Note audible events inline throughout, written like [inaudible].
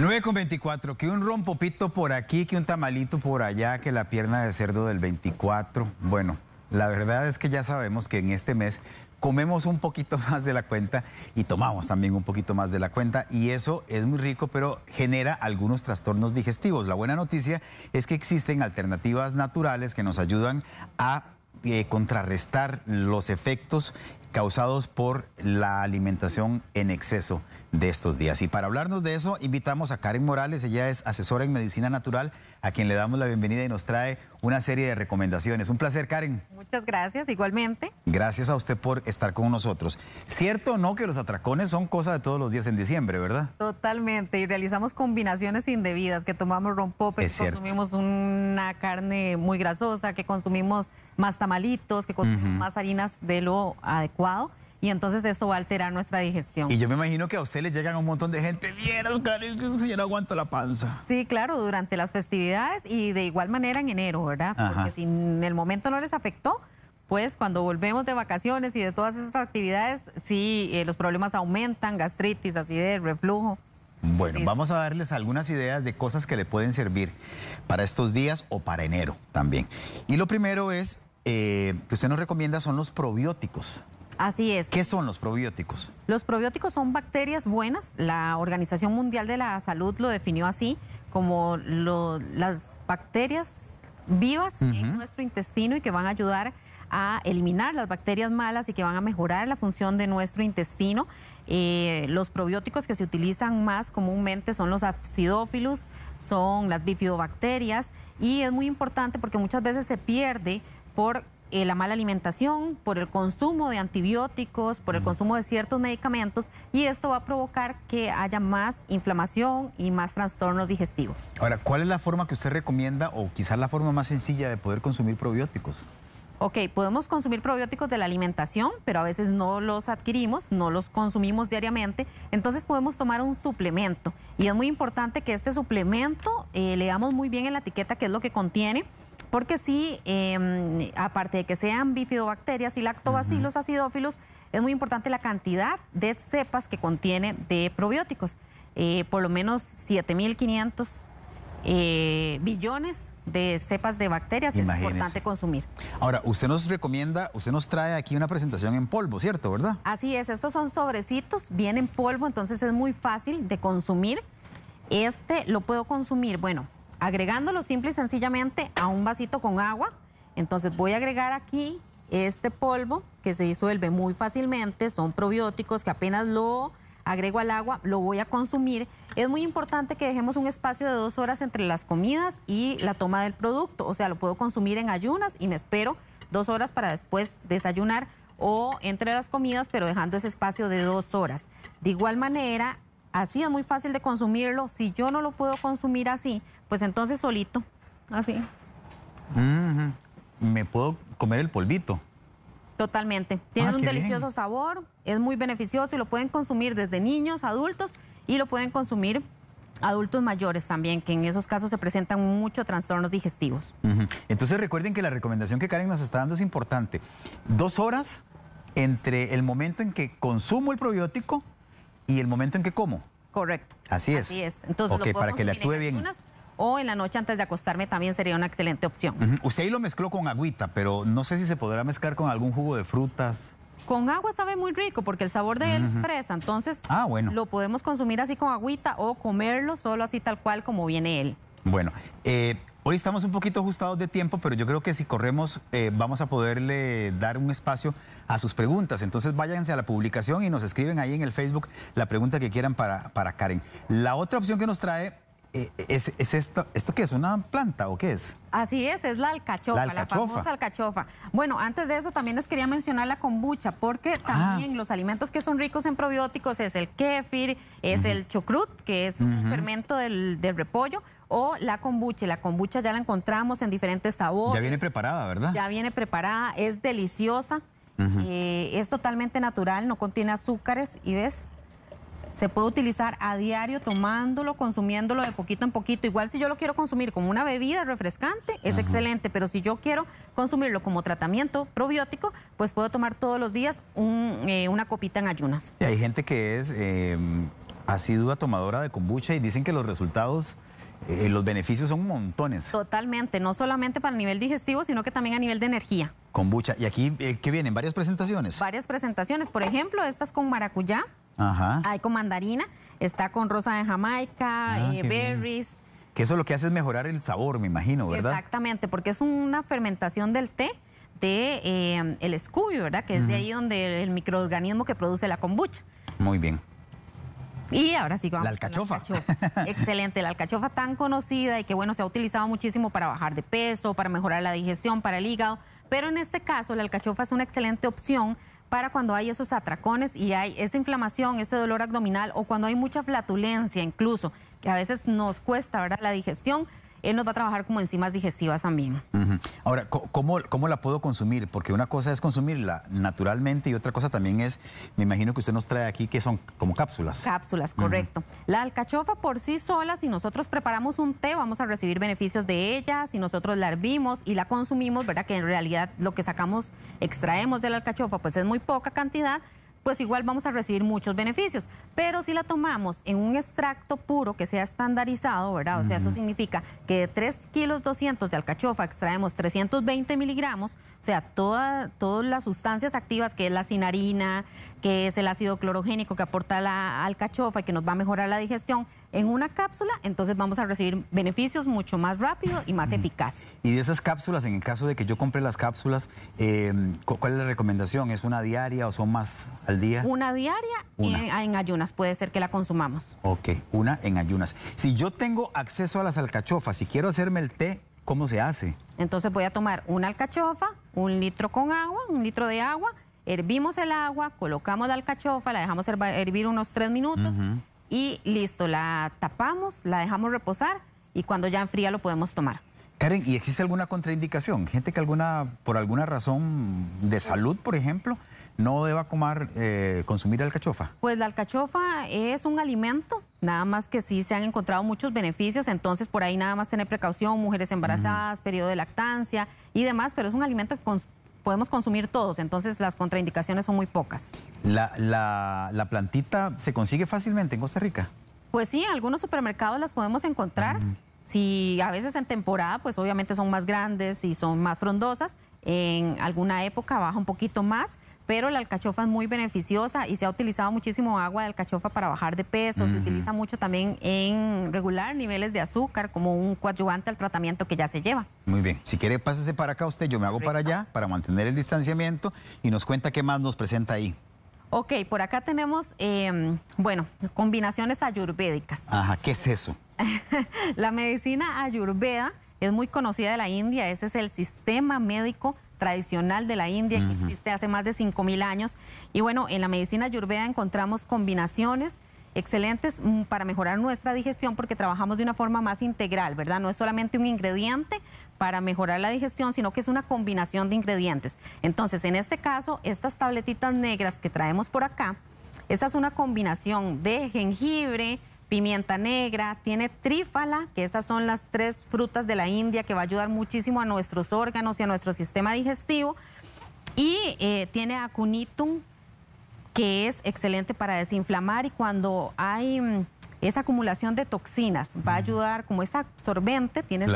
9 24, que un rompopito por aquí, que un tamalito por allá, que la pierna de cerdo del 24. Bueno, la verdad es que ya sabemos que en este mes comemos un poquito [laughs] más de la cuenta y tomamos también un poquito más de la cuenta y eso es muy rico pero genera algunos trastornos digestivos. La buena noticia es que existen alternativas naturales que nos ayudan a eh, contrarrestar los efectos causados por la alimentación en exceso de estos días. Y para hablarnos de eso, invitamos a Karen Morales, ella es asesora en medicina natural, a quien le damos la bienvenida y nos trae una serie de recomendaciones. Un placer, Karen. Muchas gracias, igualmente. Gracias a usted por estar con nosotros. Cierto o no que los atracones son cosa de todos los días en diciembre, ¿verdad? Totalmente, y realizamos combinaciones indebidas, que tomamos rompopes, que consumimos una carne muy grasosa, que consumimos más tamalitos, que consumimos más harinas de lo adecuado y entonces eso va a alterar nuestra digestión. Y yo me imagino que a usted le llegan un montón de gente, vieras, que yo no aguanto la panza. Sí, claro, durante las festividades y de igual manera en enero, ¿verdad? Porque si en el momento no les afectó, pues cuando volvemos de vacaciones y de todas esas actividades, sí, eh, los problemas aumentan, gastritis, acidez, reflujo. Bueno, vamos a darles algunas ideas de cosas que le pueden servir para estos días o para enero también. Y lo primero es, eh, que usted nos recomienda son los probióticos. Así es. ¿Qué son los probióticos? Los probióticos son bacterias buenas. La Organización Mundial de la Salud lo definió así, como las bacterias vivas en nuestro intestino y que van a ayudar a eliminar las bacterias malas y que van a mejorar la función de nuestro intestino. Eh, los probióticos que se utilizan más comúnmente son los acidófilos, son las bifidobacterias y es muy importante porque muchas veces se pierde por eh, la mala alimentación, por el consumo de antibióticos, por el mm. consumo de ciertos medicamentos y esto va a provocar que haya más inflamación y más trastornos digestivos. Ahora, ¿cuál es la forma que usted recomienda o quizás la forma más sencilla de poder consumir probióticos? Ok, podemos consumir probióticos de la alimentación, pero a veces no los adquirimos, no los consumimos diariamente, entonces podemos tomar un suplemento. Y es muy importante que este suplemento eh, leamos muy bien en la etiqueta qué es lo que contiene porque sí, em, aparte de que sean bifidobacterias y lactobacilos acidófilos, es muy importante la cantidad de cepas que contiene de probióticos. Eh, por lo menos 7.500 eh, billones de cepas de bacterias es importante consumir. Ahora, usted nos recomienda, usted nos trae aquí una presentación en polvo, ¿cierto? ¿Verdad? Así es, estos son sobrecitos, vienen polvo, entonces es muy fácil de consumir. Este lo puedo consumir, bueno, agregándolo simple y sencillamente a un vasito con agua. Entonces voy a agregar aquí este polvo que se disuelve muy fácilmente, son probióticos que apenas lo agrego al agua, lo voy a consumir. Es muy importante que dejemos un espacio de dos horas entre las comidas y la toma del producto, o sea, lo puedo consumir en ayunas y me espero dos horas para después desayunar o entre las comidas, pero dejando ese espacio de dos horas. De igual manera, así es muy fácil de consumirlo. Si yo no lo puedo consumir así, pues entonces solito, así. Me puedo comer el polvito. Totalmente. Tiene ah, un delicioso sabor, es muy beneficioso y lo pueden consumir desde niños, adultos y lo pueden consumir adultos mayores también, que en esos casos se presentan muchos trastornos digestivos. Entonces recuerden que la recomendación que Karen nos está dando es importante. Dos horas entre el momento en que consumo el probiótico y el momento en que como. Correcto. Así es. Así es. Entonces, para que le actúe bien. o en la noche antes de acostarme también sería una excelente opción. Usted ahí lo mezcló con agüita, pero no sé si se podrá mezclar con algún jugo de frutas. Con agua sabe muy rico porque el sabor de él es fresa, entonces ah, lo podemos consumir así con agüita o comerlo solo así tal cual como viene él. Bueno, eh, Hoy estamos un poquito ajustados de tiempo, pero yo creo que si corremos eh, vamos a poderle dar un espacio a sus preguntas. Entonces váyanse a la publicación y nos escriben ahí en el Facebook la pregunta que quieran para, para Karen. La otra opción que nos trae eh, es, esto, qué es? ¿Una planta o qué es? Así es, es la alcachofa, la alcachofa, famosa alcachofa. Bueno, antes de eso también les quería mencionar la kombucha, porque ah. también los alimentos que son ricos en probióticos es el kefir, es el chocrut, que es un fermento del repollo, o la kombucha. La kombucha ya la encontramos en diferentes sabores. Ya viene preparada, ¿verdad? Ya viene preparada, es deliciosa, eh, es totalmente natural, no contiene azúcares y ves, se puede utilizar a diario tomándolo, consumiéndolo de poquito en poquito. Igual si yo lo quiero consumir como una bebida refrescante, es excelente, pero si yo quiero consumirlo como tratamiento probiótico, pues puedo tomar todos los días un, eh, una copita en ayunas. hay gente que es eh, asidua tomadora de kombucha y dicen que los resultados eh, los beneficios son montones. Totalmente, no solamente para el nivel digestivo, sino que también a nivel de energía. Combucha ¿Y aquí eh, qué vienen? ¿Varias presentaciones? Varias presentaciones. Por ejemplo, estas con maracuyá. Ajá. Hay con mandarina. Está con rosa de Jamaica, ah, eh, berries. Que eso lo que hace es mejorar el sabor, me imagino, ¿verdad? Exactamente, porque es una fermentación del té de el Scooby, ¿verdad? Que es de ahí donde el microorganismo que produce la kombucha. Muy bien. Y ahora sí vamos. La alcachofa. la alcachofa. Excelente, la alcachofa tan conocida y que bueno, se ha utilizado muchísimo para bajar de peso, para mejorar la digestión, para el hígado. Pero en este caso, la alcachofa es una excelente opción para cuando hay esos atracones y hay esa inflamación, ese dolor abdominal o cuando hay mucha flatulencia incluso, que a veces nos cuesta ¿verdad? la digestión él nos va a trabajar como enzimas digestivas también. mí. Ahora, ¿cómo, ¿cómo la puedo consumir? Porque una cosa es consumirla naturalmente y otra cosa también es, me imagino que usted nos trae aquí que son como cápsulas. Cápsulas, correcto. La alcachofa por sí sola, si nosotros preparamos un té, vamos a recibir beneficios de ella, si nosotros la hervimos y la consumimos, ¿verdad? Que en realidad lo que sacamos, extraemos de la alcachofa, pues es muy poca cantidad, pues igual vamos a recibir muchos beneficios. Pero si la tomamos en un extracto puro que sea estandarizado, ¿verdad? O sea, eso significa que de 3 kilos 200 de alcachofa extraemos 320 miligramos, o sea, todas las sustancias activas que es la cinarina, que es el ácido clorogénico que aporta la alcachofa y que nos va a mejorar la digestión, en una cápsula, entonces vamos a recibir beneficios mucho más rápido y más eficaz. Y de esas cápsulas, en el caso de que yo compre las cápsulas, eh, ¿cuál es la recomendación? ¿Es una diaria o son más al día? Una diaria una. En, ayunas, puede ser que la consumamos. Ok, una en ayunas. Si yo tengo acceso a las alcachofas, y quiero hacerme el té, ¿cómo se hace? Entonces voy a tomar una alcachofa, un litro con agua, un litro de agua, hervimos el agua, colocamos la alcachofa, la dejamos hervir unos tres minutos y listo, la tapamos, la dejamos reposar y cuando ya enfría lo podemos tomar. Karen, ¿y existe alguna contraindicación? Gente que alguna, por alguna razón de salud, por ejemplo, no deba comer, eh, consumir alcachofa. Pues la alcachofa es un alimento, nada más que sí se han encontrado muchos beneficios, entonces por ahí nada más tener precaución, mujeres embarazadas, periodo de lactancia y demás, pero es un alimento que podemos consumir todos, entonces las contraindicaciones son muy pocas. La, la, plantita se consigue fácilmente en Costa Rica? Pues sí, en algunos supermercados las podemos encontrar. Si a veces en temporada, pues obviamente son más grandes y son más frondosas. En alguna época baja un poquito más, pero la alcachofa es muy beneficiosa y se ha utilizado muchísimo agua de alcachofa para bajar de peso, se utiliza mucho también en regular niveles de azúcar como un coadyuvante al tratamiento que ya se lleva. Muy bien, si quiere pásese para acá usted, yo me hago para allá para mantener el distanciamiento y nos cuenta qué más nos presenta ahí. Ok, por acá tenemos, em, bueno, combinaciones ayurvédicas. Ajá, ¿qué es eso? [laughs] la medicina ayurveda es muy conocida de la India, ese es el sistema médico tradicional de la India que existe hace más de 5.000 años. Y bueno, en la medicina ayurveda encontramos combinaciones excelentes mm, para mejorar nuestra digestión porque trabajamos de una forma más integral, ¿verdad? No es solamente un ingrediente para mejorar la digestión, sino que es una combinación de ingredientes. Entonces, en este caso, estas tabletitas negras que traemos por acá, esta es una combinación de jengibre, pimienta negra, tiene trífala, que esas son las tres frutas de la India que va a ayudar muchísimo a nuestros órganos y a nuestro sistema digestivo. Y eh, tiene acunitum, que es excelente para desinflamar y cuando hay mm, esa acumulación de toxinas va a ayudar, como es absorbente, tiene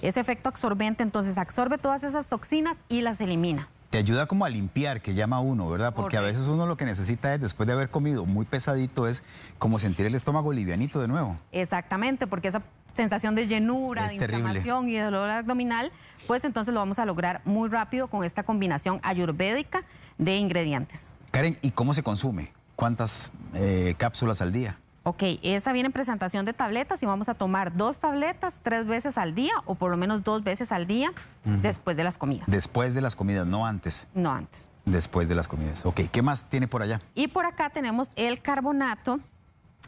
ese efecto absorbente, entonces absorbe todas esas toxinas y las elimina te ayuda como a limpiar, que llama uno, ¿verdad? Porque a veces uno lo que necesita es, después de haber comido muy pesadito, es como sentir el estómago livianito de nuevo. Exactamente, porque esa sensación de llenura, de inflamación y de dolor abdominal, pues entonces lo vamos a lograr muy rápido con esta combinación ayurvédica de ingredientes. Karen, ¿y cómo se consume? ¿Cuántas eh, cápsulas al día? Ok, esa viene en presentación de tabletas y vamos a tomar dos tabletas tres veces al día o por lo menos dos veces al día después de las comidas. Después de las comidas, no antes. No antes. Después de las comidas. Ok, ¿qué más tiene por allá? Y por acá tenemos el carbonato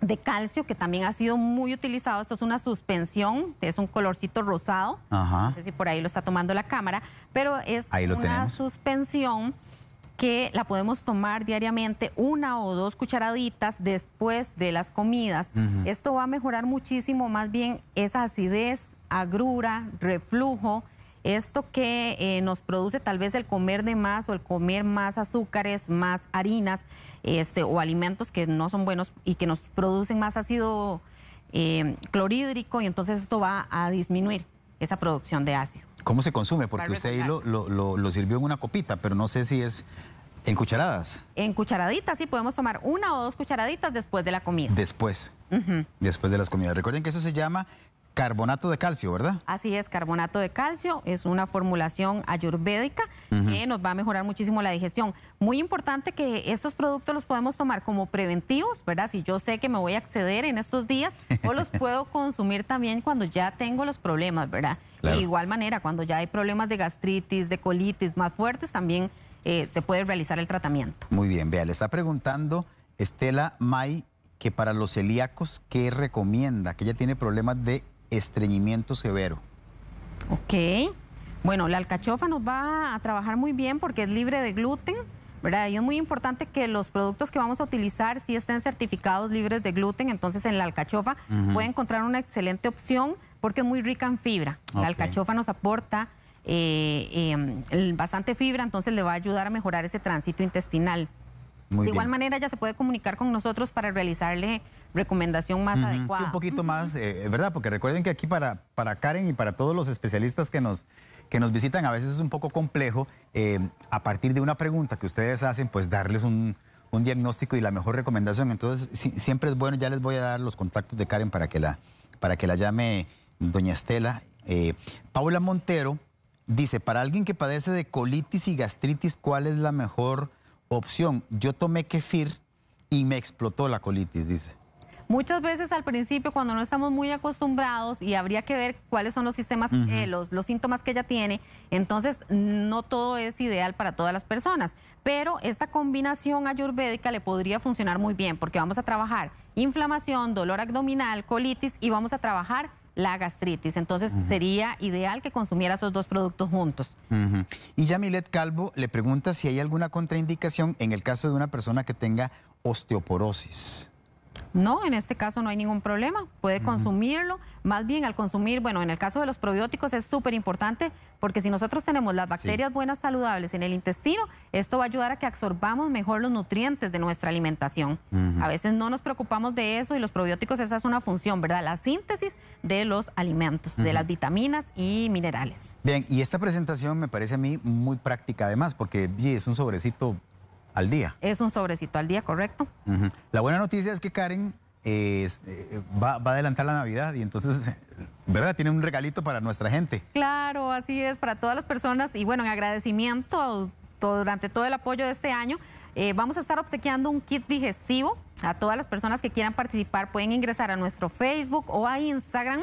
de calcio que también ha sido muy utilizado. Esto es una suspensión, es un colorcito rosado. Ajá. No sé si por ahí lo está tomando la cámara, pero es una suspensión que la podemos tomar diariamente una o dos cucharaditas después de las comidas. Esto va a mejorar muchísimo más bien esa acidez, agrura, reflujo, esto que eh, nos produce tal vez el comer de más o el comer más azúcares, más harinas este, o alimentos que no son buenos y que nos producen más ácido eh, clorhídrico y entonces esto va a disminuir esa producción de ácido. ¿Cómo se consume? Porque usted ahí lo, sirvió en una copita, pero no sé si es en cucharadas. En cucharaditas, sí, podemos tomar una o dos cucharaditas después de la comida. Después. Después de las comidas. Recuerden que eso se llama Carbonato de calcio, ¿verdad? Así es, carbonato de calcio es una formulación ayurvédica que nos va a mejorar muchísimo la digestión. Muy importante que estos productos los podemos tomar como preventivos, ¿verdad? Si yo sé que me voy a acceder en estos días o los [laughs] puedo consumir también cuando ya tengo los problemas, ¿verdad? De igual manera, cuando ya hay problemas de gastritis, de colitis más fuertes, también eh, se puede realizar el tratamiento. Muy bien, vea, le está preguntando Estela May que para los celíacos, ¿qué recomienda? Que ella tiene problemas de estreñimiento severo. Ok. Bueno, la alcachofa nos va a trabajar muy bien porque es libre de gluten, ¿verdad? Y es muy importante que los productos que vamos a utilizar sí estén certificados libres de gluten, entonces en la alcachofa puede encontrar una excelente opción porque es muy rica en fibra. La alcachofa nos aporta eh, em, bastante fibra, entonces le va a ayudar a mejorar ese tránsito intestinal de igual manera, ya se puede comunicar con nosotros para realizarle recomendación más adecuada. un poquito más, eh, eh, ¿verdad? Porque recuerden que aquí para, para Karen y para todos los especialistas que nos, que nos visitan, a veces es un poco complejo, eh, a partir de una pregunta que ustedes hacen, pues darles un, diagnóstico y la mejor recomendación. Entonces, siempre es bueno, ya les voy a dar los contactos de Karen para que la, para que la llame doña Estela. Paula Montero dice, para alguien que padece de colitis y gastritis, ¿cuál es la mejor Opción, yo tomé kefir y me explotó la colitis, dice. Muchas veces al principio, cuando no estamos muy acostumbrados y habría que ver cuáles son los sistemas, eh, los, los, síntomas que ella tiene, entonces no todo es ideal para todas las personas. Pero esta combinación ayurvédica le podría funcionar muy bien porque vamos a trabajar inflamación, dolor abdominal, colitis y vamos a trabajar la gastritis. Entonces sería ideal que consumiera esos dos productos juntos. Y Yamilet Calvo le pregunta si hay alguna contraindicación en el caso de una persona que tenga osteoporosis. No, en este caso no hay ningún problema, puede consumirlo, más bien al consumir, bueno, en el caso de los probióticos es súper importante porque si nosotros tenemos las bacterias buenas saludables en el intestino, esto va a ayudar a que absorbamos mejor los nutrientes de nuestra alimentación. A veces no nos preocupamos de eso y los probióticos esa es una función, ¿verdad? La síntesis de los alimentos, de las vitaminas y minerales. Bien, y esta presentación me parece a mí muy práctica además porque es un sobrecito al día. Es un sobrecito al día, correcto. La buena noticia es que Karen eh, eh, va, a adelantar la Navidad y entonces, [laughs] ¿verdad? Tiene un regalito para nuestra gente. Claro, así es, para todas las personas. Y bueno, en agradecimiento durante todo el apoyo de este año, eh, vamos a estar obsequiando un kit digestivo a todas las personas que quieran participar. Pueden ingresar a nuestro Facebook o a Instagram,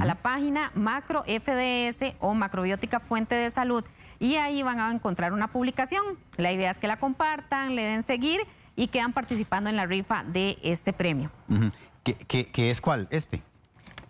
a la página Macro FDS o Macrobiótica Fuente de Salud y ahí van a encontrar una publicación. La idea es que la compartan, le den seguir y quedan participando en la rifa de este premio. qué, es cuál? Este.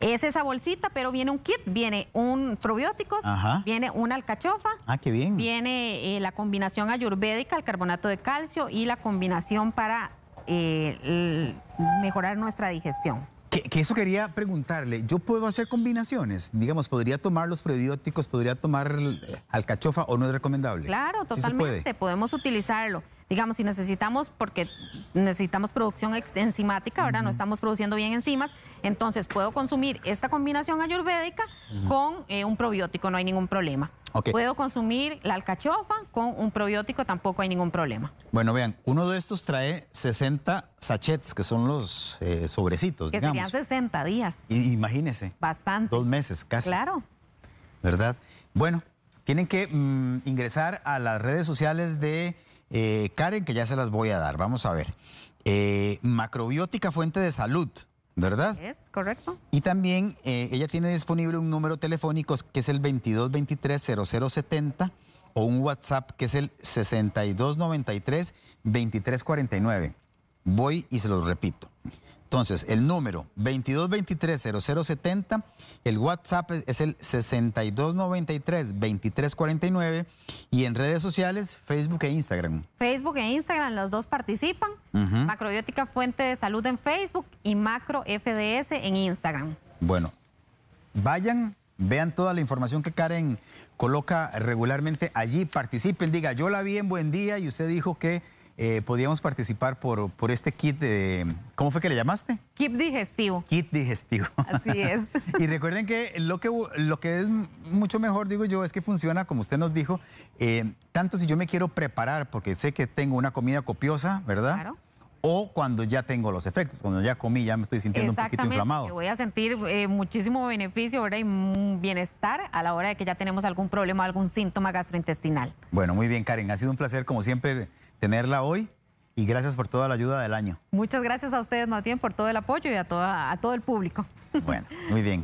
Es esa bolsita, pero viene un kit, viene un probióticos, viene una alcachofa. Ah, qué bien. Viene eh, la combinación ayurvédica, el carbonato de calcio y la combinación para eh, mejorar nuestra digestión. Que, eso quería preguntarle, ¿yo puedo hacer combinaciones? Digamos, ¿podría tomar los prebióticos, podría tomar eh, alcachofa o no es recomendable? Claro, totalmente, podemos utilizarlo digamos, si necesitamos, porque necesitamos producción enzimática, ¿verdad? No estamos produciendo bien enzimas, entonces puedo consumir esta combinación ayurvédica con eh, un probiótico, no hay ningún problema. Puedo consumir la alcachofa con un probiótico, tampoco hay ningún problema. Bueno, vean, uno de estos trae 60 sachets, que son los eh, sobrecitos, que serían 60 días. Y, imagínense. Bastante. Dos meses, casi. Claro. ¿Verdad? Bueno, tienen que mm, ingresar a las redes sociales de... Eh, Karen, que ya se las voy a dar. Vamos a ver. Eh, macrobiótica fuente de salud, ¿verdad? Es correcto. Y también eh, ella tiene disponible un número telefónico que es el 2223-0070 o un WhatsApp que es el 6293-2349. Voy y se los repito. Entonces, el número 2223-0070, el WhatsApp es el 6293-2349 y en redes sociales, Facebook e Instagram. Facebook e Instagram, los dos participan. Macrobiótica Fuente de Salud en Facebook y Macro FDS en Instagram. Bueno, vayan, vean toda la información que Karen coloca regularmente allí, participen, diga, yo la vi en Buen Día y usted dijo que eh, podíamos participar por, por este kit de... ¿Cómo fue que le llamaste? Kit digestivo. Kit digestivo. Así es. [laughs] y recuerden que lo, que lo que es mucho mejor, digo yo, es que funciona, como usted nos dijo, eh, tanto si yo me quiero preparar, porque sé que tengo una comida copiosa, ¿verdad? Claro o cuando ya tengo los efectos, cuando ya comí, ya me estoy sintiendo un poquito inflamado. Voy a sentir eh, muchísimo beneficio ¿verdad? y bienestar a la hora de que ya tenemos algún problema, algún síntoma gastrointestinal. Bueno, muy bien, Karen. Ha sido un placer, como siempre, tenerla hoy y gracias por toda la ayuda del año. Muchas gracias a ustedes, bien por todo el apoyo y a, toda, a todo el público. Bueno, muy bien.